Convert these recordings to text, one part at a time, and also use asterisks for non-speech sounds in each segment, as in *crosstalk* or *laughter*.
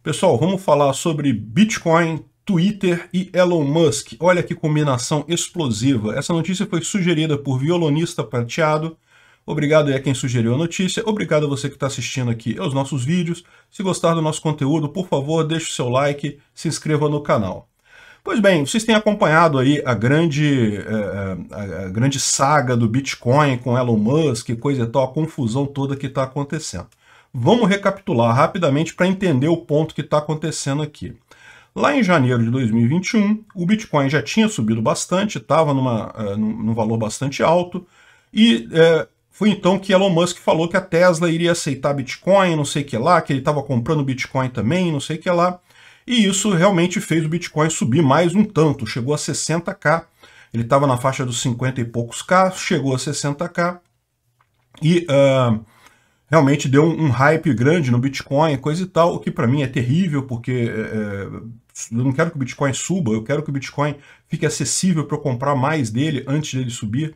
Pessoal, vamos falar sobre Bitcoin, Twitter e Elon Musk. Olha que combinação explosiva. Essa notícia foi sugerida por violonista prateado. Obrigado a quem sugeriu a notícia. Obrigado a você que está assistindo aqui aos nossos vídeos. Se gostar do nosso conteúdo, por favor, deixe o seu like, se inscreva no canal. Pois bem, vocês têm acompanhado aí a grande, eh, eh, a, a grande saga do Bitcoin com Elon Musk, coisa e tal, a confusão toda que está acontecendo. Vamos recapitular rapidamente para entender o ponto que está acontecendo aqui. Lá em janeiro de 2021, o Bitcoin já tinha subido bastante, estava uh, eh, num, valor bastante alto, e eh, foi então que Elon Musk falou que a Tesla iria aceitar Bitcoin, não sei o que lá, que ele estava comprando Bitcoin também, não sei o que lá. E isso realmente fez o Bitcoin subir mais um tanto, chegou a 60k. Ele estava na faixa dos 50 e poucos k, chegou a 60k. E uh, realmente deu um, um, hype grande no Bitcoin, coisa e tal, o que para mim é terrível, porque é, é, eu não quero que o Bitcoin suba, eu quero que o Bitcoin fique acessível para eu comprar mais dele antes dele subir.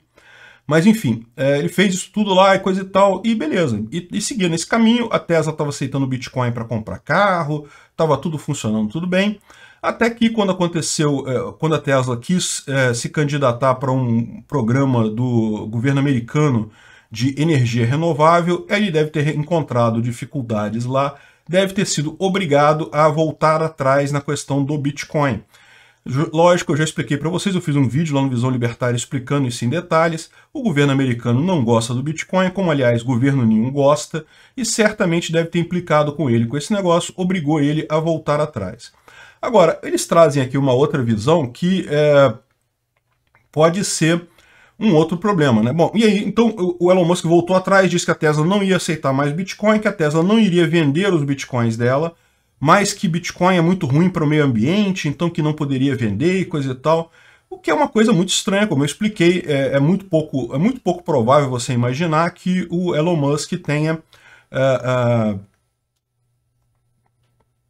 Mas enfim, é, ele fez isso tudo lá e coisa e tal, e beleza. E, e seguia nesse caminho, a Tesla estava aceitando o Bitcoin para comprar carro, estava tudo funcionando tudo bem. Até que quando aconteceu, é, quando a Tesla quis é, se candidatar para um programa do governo americano de energia renovável, ele deve ter encontrado dificuldades lá, deve ter sido obrigado a voltar atrás na questão do Bitcoin. Lógico, eu já expliquei para vocês, eu fiz um vídeo lá no Visão Libertária explicando isso em detalhes. O governo americano não gosta do Bitcoin, como aliás governo nenhum gosta, e certamente deve ter implicado com ele com esse negócio, obrigou ele a voltar atrás. Agora, eles trazem aqui uma outra visão que é, pode ser um outro problema, né? Bom, e aí, então o Elon Musk voltou atrás, disse que a Tesla não ia aceitar mais Bitcoin, que a Tesla não iria vender os Bitcoins dela, mas que Bitcoin é muito ruim para o meio ambiente, então que não poderia vender e coisa e tal. O que é uma coisa muito estranha, como eu expliquei, é, é muito, pouco, é muito pouco provável você imaginar que o Elon Musk tenha. Uh, uh,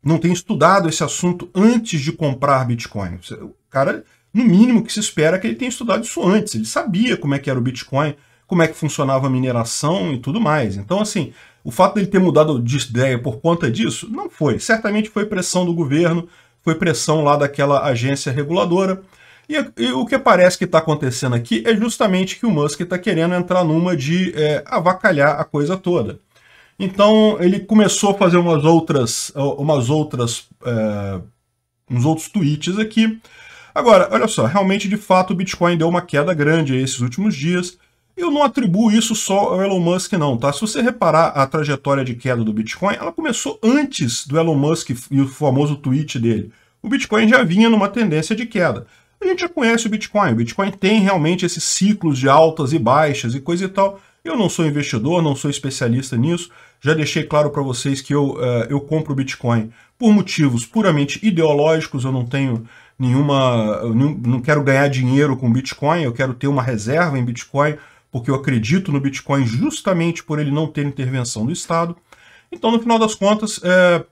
não tenha estudado esse assunto antes de comprar Bitcoin. O cara no mínimo que se espera que ele tenha estudado isso antes. Ele sabia como é que era o Bitcoin, como é que funcionava a mineração e tudo mais. Então, assim, o fato dele ter mudado de ideia por conta disso, não foi. Certamente foi pressão do governo, foi pressão lá daquela agência reguladora. E, e o que parece que está acontecendo aqui é justamente que o Musk está querendo entrar numa de é, avacalhar a coisa toda. Então ele começou a fazer umas outras, umas outras, é, uns outros tweets aqui, Agora, olha só, realmente de fato o Bitcoin deu uma queda grande esses últimos dias. Eu não atribuo isso só ao Elon Musk não, tá? Se você reparar a trajetória de queda do Bitcoin, ela começou antes do Elon Musk e o famoso tweet dele. O Bitcoin já vinha numa tendência de queda. A gente já conhece o Bitcoin, o Bitcoin tem realmente esses ciclos de altas e baixas e coisa e tal. Eu não sou investidor, não sou especialista nisso. Já deixei claro para vocês que eu, uh, eu compro Bitcoin por motivos puramente ideológicos, eu não tenho nenhuma. Não, não quero ganhar dinheiro com Bitcoin, eu quero ter uma reserva em Bitcoin, porque eu acredito no Bitcoin justamente por ele não ter intervenção do Estado. Então, no final das contas, é,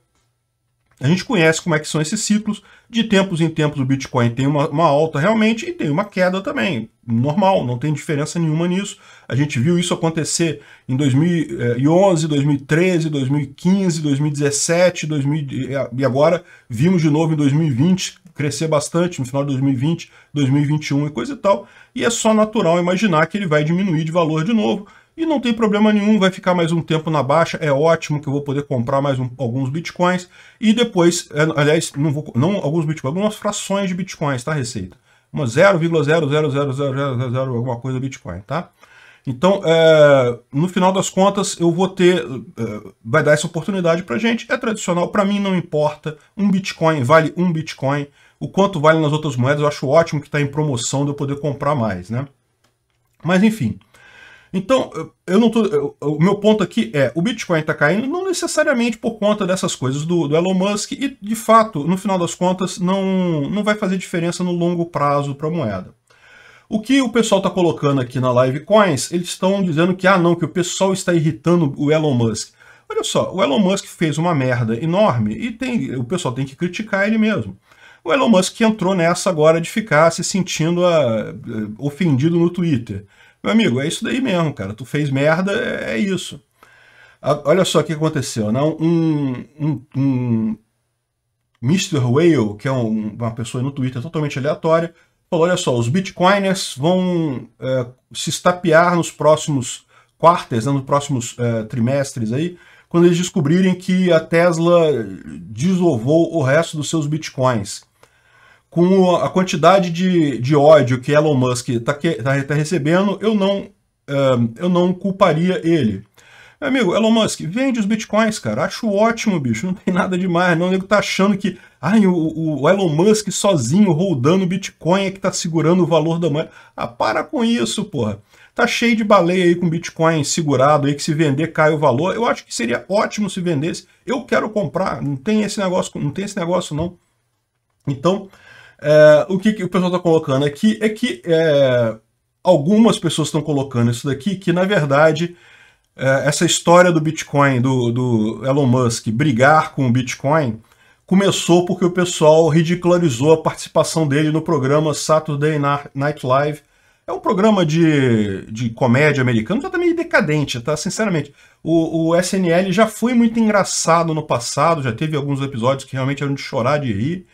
a gente conhece como é que são esses ciclos. De tempos em tempos o Bitcoin tem uma, uma, alta realmente e tem uma queda também. Normal, não tem diferença nenhuma nisso. A gente viu isso acontecer em 2011, 2013, 2015, 2017, 2000, e agora vimos de novo em 2020 crescer bastante no final de 2020, 2021 e coisa e tal, e é só natural imaginar que ele vai diminuir de valor de novo, e não tem problema nenhum, vai ficar mais um tempo na baixa, é ótimo que eu vou poder comprar mais um, alguns bitcoins, e depois, é, aliás, não, vou, não alguns bitcoins, algumas frações de bitcoins, tá, Receita? Uma 0,00000 alguma coisa bitcoin, tá? Então, é, no final das contas, eu vou ter, é, vai dar essa oportunidade para gente. É tradicional, para mim não importa. Um Bitcoin vale um Bitcoin. O quanto vale nas outras moedas, eu acho ótimo que está em promoção de eu poder comprar mais, né? Mas enfim. Então, eu não tô, eu, o meu ponto aqui é, o Bitcoin está caindo não necessariamente por conta dessas coisas do, do, Elon Musk e, de fato, no final das contas, não, não vai fazer diferença no longo prazo para a moeda. O que o pessoal está colocando aqui na Live Coins, eles estão dizendo que, ah não, que o pessoal está irritando o Elon Musk. Olha só, o Elon Musk fez uma merda enorme e tem, o pessoal tem que criticar ele mesmo. O Elon Musk entrou nessa agora de ficar se sentindo a, ah, a, ofendido no Twitter. Meu amigo, é isso daí mesmo, cara. Tu fez merda, é, é isso. A, olha só o que aconteceu. Né? Um, um, um Mr. Whale, que é um, uma pessoa no Twitter totalmente aleatória, falou, olha só, os bitcoiners vão é, se estapear nos próximos quartos, né, nos próximos é, trimestres aí, quando eles descobrirem que a Tesla desovou o resto dos seus bitcoins com a quantidade de, de ódio que Elon Musk está tá, tá recebendo, eu não, eu não culparia ele. Meu amigo, Elon Musk, vende os bitcoins, cara. Acho ótimo, bicho. Não tem nada demais. Não, o nego tá achando que ai, o, o Elon Musk sozinho, rodando Bitcoin, é que tá segurando o valor da moeda. Ah, para com isso, porra. Tá cheio de baleia aí com Bitcoin segurado aí, que se vender cai o valor. Eu acho que seria ótimo se vendesse. Eu quero comprar. Não tem esse negócio, não tem esse negócio, não. Então, é, o que, que, o pessoal está colocando aqui é que é, algumas pessoas estão colocando isso daqui, que na verdade é, essa história do Bitcoin, do, do, Elon Musk brigar com o Bitcoin, começou porque o pessoal ridicularizou a participação dele no programa Saturday Night Live. É um programa de, de comédia americano, já tá meio decadente, tá? Sinceramente, o, o SNL já foi muito engraçado no passado, já teve alguns episódios que realmente eram de chorar de rir.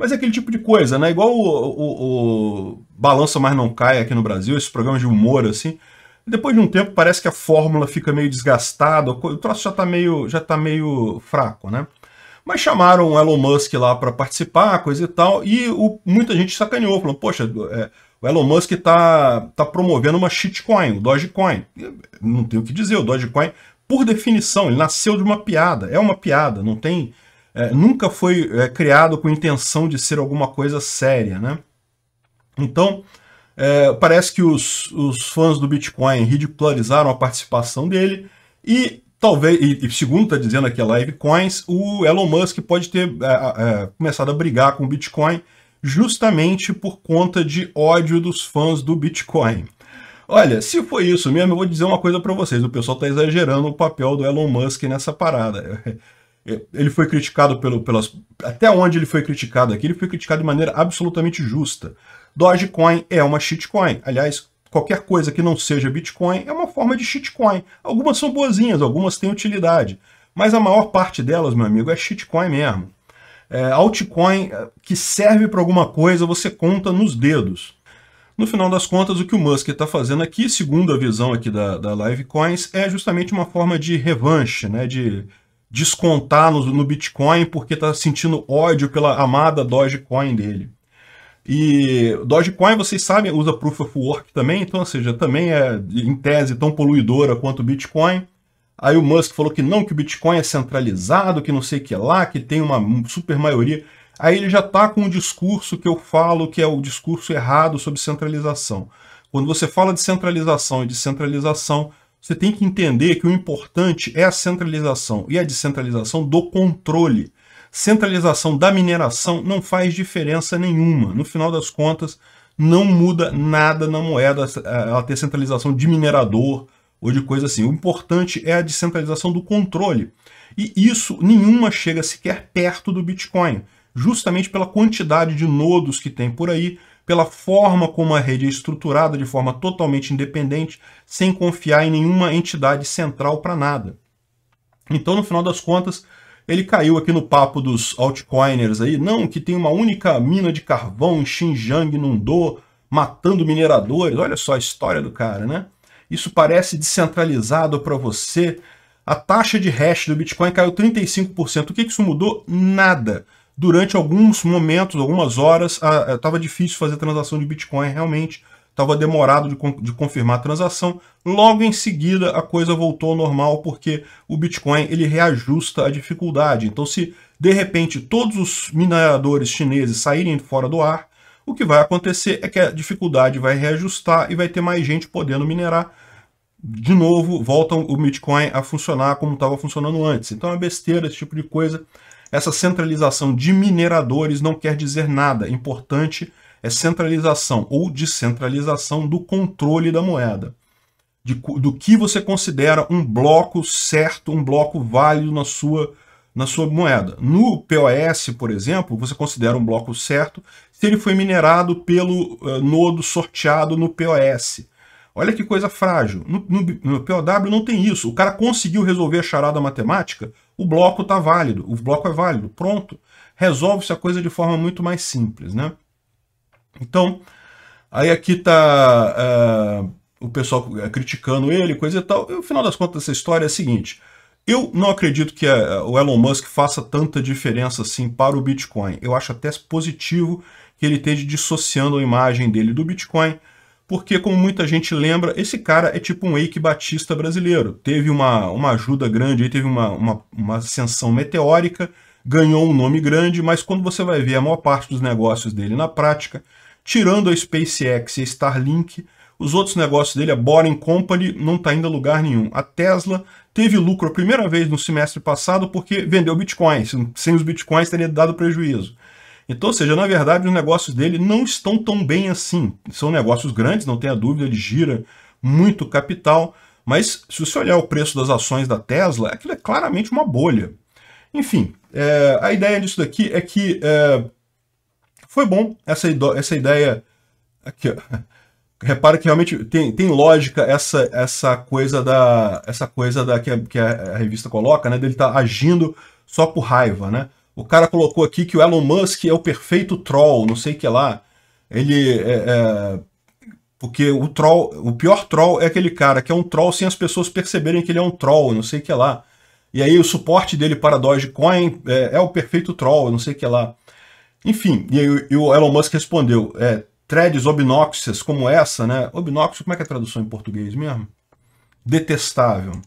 Mas é aquele tipo de coisa, né? Igual o, o, o Balança Mais Não Cai aqui no Brasil, esses programas de humor, assim. Depois de um tempo parece que a fórmula fica meio desgastada, o troço já tá meio, já tá meio fraco, né? Mas chamaram o Elon Musk lá para participar, coisa e tal, e o, muita gente sacaneou, falando, poxa, é, o Elon Musk tá, tá promovendo uma shitcoin, o Dogecoin. não tem o que dizer, o Dogecoin, por definição, ele nasceu de uma piada, é uma piada, não tem é, nunca foi é, criado com intenção de ser alguma coisa séria, né? Então, é, parece que os, os fãs do Bitcoin ridicularizaram a participação dele e talvez, e, e segundo está dizendo aqui a Live Coins, o Elon Musk pode ter é, é, começado a brigar com o Bitcoin justamente por conta de ódio dos fãs do Bitcoin. Olha, se foi isso mesmo, eu vou dizer uma coisa para vocês. O pessoal está exagerando o papel do Elon Musk nessa parada. *laughs* ele foi criticado pelo, pelas. Até onde ele foi criticado aqui, ele foi criticado de maneira absolutamente justa. Dogecoin é uma shitcoin. Aliás, qualquer coisa que não seja Bitcoin é uma forma de shitcoin. Algumas são boazinhas, algumas têm utilidade. Mas a maior parte delas, meu amigo, é shitcoin mesmo. É, altcoin é, que serve para alguma coisa, você conta nos dedos. No final das contas, o que o Musk está fazendo aqui, segundo a visão aqui da, da Live Coins, é justamente uma forma de revanche, né, de descontar no, no Bitcoin porque está sentindo ódio pela amada Dogecoin dele. E Dogecoin, vocês sabem, usa Proof of Work também, então, ou seja, também é, em tese, tão poluidora quanto o Bitcoin. Aí o Musk falou que não, que o Bitcoin é centralizado, que não sei o que lá, que tem uma super maioria. Aí ele já está com um discurso que eu falo que é o discurso errado sobre centralização. Quando você fala de centralização e descentralização, você tem que entender que o importante é a centralização e a descentralização do controle. Centralização da mineração não faz diferença nenhuma. No final das contas, não muda nada na moeda eh, ela ter centralização de minerador ou de coisa assim. O importante é a descentralização do controle. E isso nenhuma chega sequer perto do Bitcoin, justamente pela quantidade de nodos que tem por aí, pela forma como a rede é estruturada de forma totalmente independente, sem confiar em nenhuma entidade central para nada. Então, no final das contas, ele caiu aqui no papo dos altcoiners aí, não, que tem uma única mina de carvão em Xinjiang, inundou, matando mineradores. Olha só a história do cara, né? Isso parece descentralizado para você. A taxa de hash do Bitcoin caiu 35%. O que, que isso mudou? Nada durante alguns momentos, algumas horas, estava eh, difícil fazer transação de Bitcoin realmente, estava demorado de, de, confirmar a transação. Logo em seguida, a coisa voltou ao normal porque o Bitcoin ele reajusta a dificuldade. Então, se de repente todos os mineradores chineses saírem fora do ar, o que vai acontecer é que a dificuldade vai reajustar e vai ter mais gente podendo minerar. De novo, volta o Bitcoin a funcionar como estava funcionando antes. Então é besteira esse tipo de coisa. Essa centralização de mineradores não quer dizer nada. Importante é centralização ou descentralização do controle da moeda. De, do que você considera um bloco certo, um bloco válido na sua, na sua moeda. No POS, por exemplo, você considera um bloco certo se ele foi minerado pelo uh, nodo sorteado no POS. Olha que coisa frágil. No, no, no POW não tem isso. O cara conseguiu resolver a charada matemática o bloco está válido, o bloco é válido, pronto. Resolve-se a coisa de forma muito mais simples, né? Então, aí aqui está uh, eh, o pessoal eh, criticando ele, coisa e tal. E o final das contas dessa história é a seguinte, eu não acredito que a, eh, o Elon Musk faça tanta diferença assim para o Bitcoin. Eu acho até positivo que ele esteja dissociando a imagem dele do Bitcoin, porque, como muita gente lembra, esse cara é tipo um Eike Batista brasileiro. Teve uma, uma ajuda grande, teve uma, uma, uma ascensão meteórica, ganhou um nome grande, mas quando você vai ver a maior parte dos negócios dele na prática, tirando a SpaceX e a Starlink, os outros negócios dele, a Boring Company, não está ainda lugar nenhum. A Tesla teve lucro a primeira vez no semestre passado porque vendeu bitcoins. Sem os bitcoins teria dado prejuízo. Então, ou seja, na verdade, os negócios dele não estão tão bem assim. São negócios grandes, não tenha dúvida, ele gira muito capital. Mas se você olhar o preço das ações da Tesla, aquilo é claramente uma bolha. Enfim, é, a ideia disso daqui é que é, foi bom essa, essa ideia. Aqui, *laughs* Repara que realmente tem, tem lógica essa, essa coisa da essa coisa da que a, que a revista coloca, né? Dele estar tá agindo só por raiva, né? O cara colocou aqui que o Elon Musk é o perfeito troll, não sei o que lá. Ele é, é, porque o troll, o pior troll é aquele cara que é um troll sem as pessoas perceberem que ele é um troll, não sei o que lá. E aí o suporte dele para Dogecoin é, é o perfeito troll, não sei o que lá. Enfim, e, aí, e o Elon Musk respondeu, é, threads obnoxious como essa, né? Obnoxious, como é que é a tradução em português mesmo? Detestável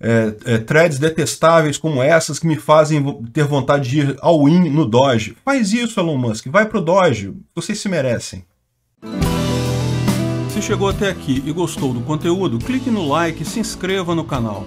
é, é, threads detestáveis como essas que me fazem ter vontade de ir ao in no Doge. Faz isso, Elon Musk, vai pro Doge, vocês se merecem. Se chegou até aqui e gostou do conteúdo, clique no like e se inscreva no canal.